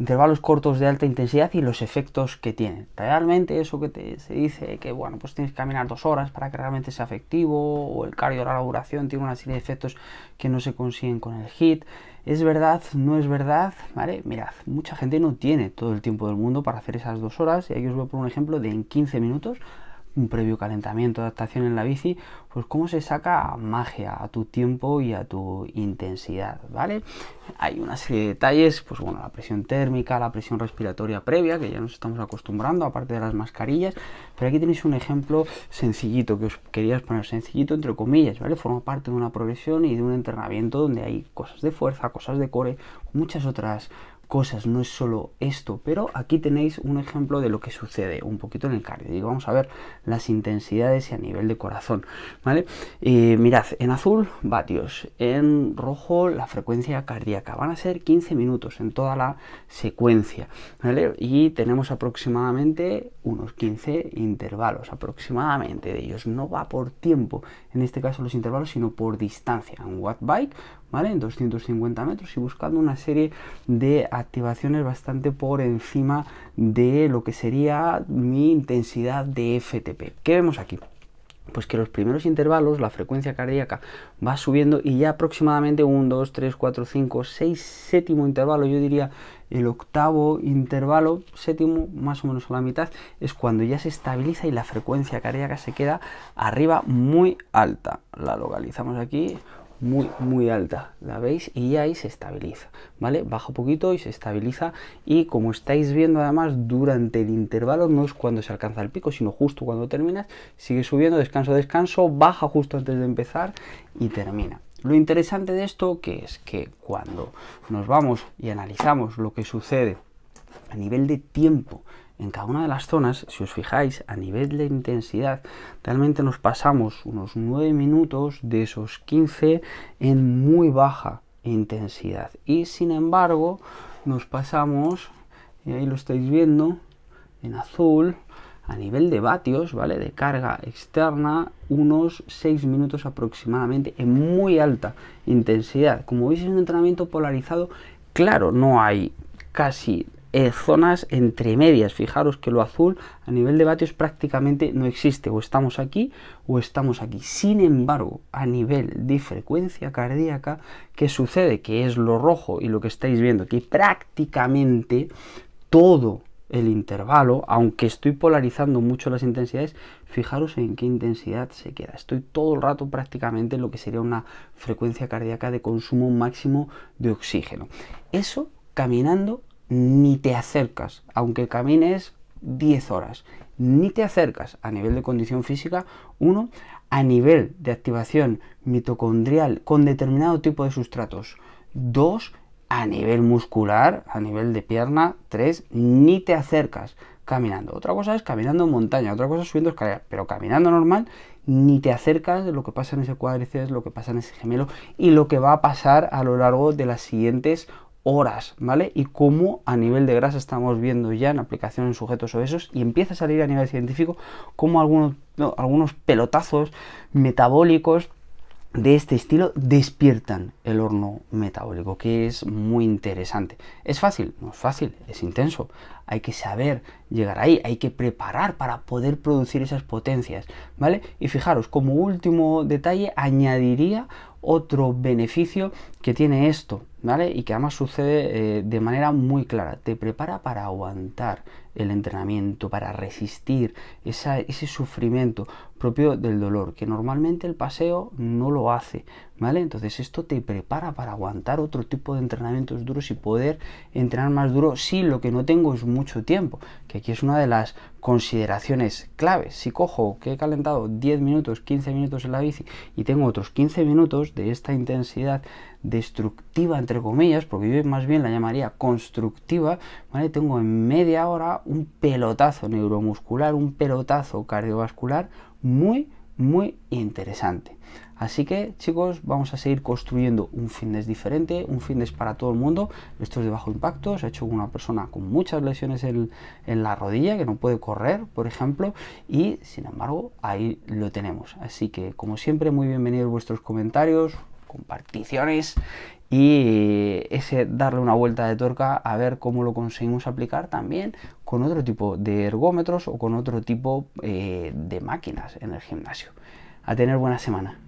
intervalos cortos de alta intensidad y los efectos que tienen. Realmente eso que te, se dice que bueno, pues tienes que caminar dos horas para que realmente sea efectivo, o el cardio la la duración tiene una serie de efectos que no se consiguen con el HIT. ¿Es verdad? ¿No es verdad? ¿Vale? Mirad, mucha gente no tiene todo el tiempo del mundo para hacer esas dos horas. Y ahí os voy por un ejemplo de en 15 minutos un previo calentamiento, adaptación en la bici, pues cómo se saca magia a tu tiempo y a tu intensidad, ¿vale? Hay una serie de detalles, pues bueno, la presión térmica, la presión respiratoria previa, que ya nos estamos acostumbrando, aparte de las mascarillas, pero aquí tenéis un ejemplo sencillito, que os quería poner sencillito entre comillas, ¿vale? Forma parte de una progresión y de un entrenamiento donde hay cosas de fuerza, cosas de core, muchas otras cosas, no es solo esto, pero aquí tenéis un ejemplo de lo que sucede un poquito en el cardio. Y vamos a ver las intensidades y a nivel de corazón, ¿vale? Eh, mirad, en azul vatios, en rojo la frecuencia cardíaca, van a ser 15 minutos en toda la secuencia, ¿vale? Y tenemos aproximadamente unos 15 intervalos, aproximadamente de ellos, no va por tiempo, en este caso los intervalos, sino por distancia, en watt bike en 250 metros y buscando una serie de activaciones bastante por encima de lo que sería mi intensidad de FTP. ¿Qué vemos aquí? pues que los primeros intervalos la frecuencia cardíaca va subiendo y ya aproximadamente un 2, 3, 4, 5, 6, séptimo intervalo, yo diría el octavo intervalo, séptimo más o menos a la mitad, es cuando ya se estabiliza y la frecuencia cardíaca se queda arriba muy alta. La localizamos aquí, muy muy alta la veis y ahí se estabiliza vale baja un poquito y se estabiliza y como estáis viendo además durante el intervalo no es cuando se alcanza el pico sino justo cuando terminas sigue subiendo descanso descanso baja justo antes de empezar y termina lo interesante de esto que es que cuando nos vamos y analizamos lo que sucede a nivel de tiempo en cada una de las zonas, si os fijáis, a nivel de intensidad, realmente nos pasamos unos 9 minutos de esos 15 en muy baja intensidad. Y sin embargo, nos pasamos, y ahí lo estáis viendo, en azul, a nivel de vatios, ¿vale? De carga externa, unos 6 minutos aproximadamente en muy alta intensidad. Como veis es un entrenamiento polarizado, claro, no hay casi eh, zonas entre medias. Fijaros que lo azul a nivel de vatios prácticamente no existe. O estamos aquí o estamos aquí. Sin embargo, a nivel de frecuencia cardíaca, ¿qué sucede? Que es lo rojo y lo que estáis viendo, que prácticamente todo el intervalo, aunque estoy polarizando mucho las intensidades, fijaros en qué intensidad se queda. Estoy todo el rato prácticamente en lo que sería una frecuencia cardíaca de consumo máximo de oxígeno. Eso caminando ni te acercas, aunque camines 10 horas, ni te acercas a nivel de condición física, uno, a nivel de activación mitocondrial con determinado tipo de sustratos, dos, a nivel muscular, a nivel de pierna, tres, ni te acercas caminando. Otra cosa es caminando en montaña, otra cosa es subiendo escaleras, pero caminando normal ni te acercas de lo que pasa en ese cuádriceps, lo que pasa en ese gemelo y lo que va a pasar a lo largo de las siguientes horas, ¿vale? Y cómo a nivel de grasa estamos viendo ya en aplicación en sujetos obesos y empieza a salir a nivel científico como algunos, algunos pelotazos metabólicos de este estilo despiertan el horno metabólico, que es muy interesante. ¿Es fácil? No es fácil, es intenso. Hay que saber llegar ahí, hay que preparar para poder producir esas potencias, ¿vale? Y fijaros, como último detalle, añadiría otro beneficio que tiene esto, ¿vale? Y que además sucede eh, de manera muy clara, te prepara para aguantar el entrenamiento, para resistir ese sufrimiento propio del dolor, que normalmente el paseo no lo hace, ¿vale? Entonces esto te prepara para aguantar otro tipo de entrenamientos duros y poder entrenar más duro si lo que no tengo es mucho tiempo, que aquí es una de las consideraciones claves. Si cojo que he calentado 10 minutos, 15 minutos en la bici y tengo otros 15 minutos de esta intensidad destructiva, entre comillas, porque yo más bien la llamaría constructiva, ¿vale? Tengo en media hora un pelotazo neuromuscular, un pelotazo cardiovascular muy, muy interesante. Así que chicos, vamos a seguir construyendo un fitness diferente, un fitness para todo el mundo. Esto es de bajo impacto, se ha hecho una persona con muchas lesiones en, en, la rodilla, que no puede correr, por ejemplo, y sin embargo ahí lo tenemos. Así que como siempre, muy bienvenidos vuestros comentarios, comparticiones y ese darle una vuelta de tuerca a ver cómo lo conseguimos aplicar también con otro tipo de ergómetros o con otro tipo eh, de máquinas en el gimnasio. A tener buena semana.